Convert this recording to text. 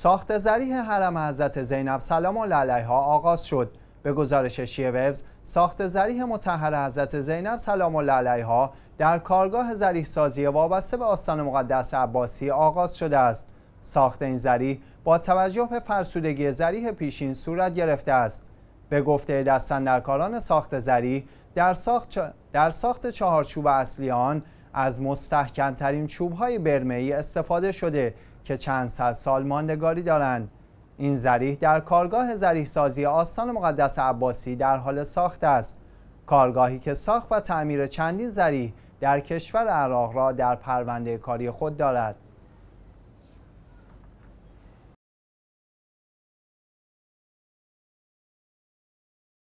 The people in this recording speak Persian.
ساخت زریح حرم حضرت زینب سلام و علیها آغاز شد به گزارش ویوز، ساخت زریح متحر حضرت زینب سلام و علیها در کارگاه زریح سازی وابسته به آستان مقدس عباسی آغاز شده است ساخت این زریح با توجه به فرسودگی زریح پیشین صورت گرفته است به گفته کاران ساخت زریح در ساخت, چ... در ساخت چهارچوب اصلی آن از مستحکمترین چوبهای ای استفاده شده که چند صد سال ماندگاری دارند. این زریح در کارگاه زریح سازی آستان مقدس عباسی در حال ساخت است. کارگاهی که ساخت و تعمیر چندین زریح در کشور عراق را در پرونده کاری خود دارد.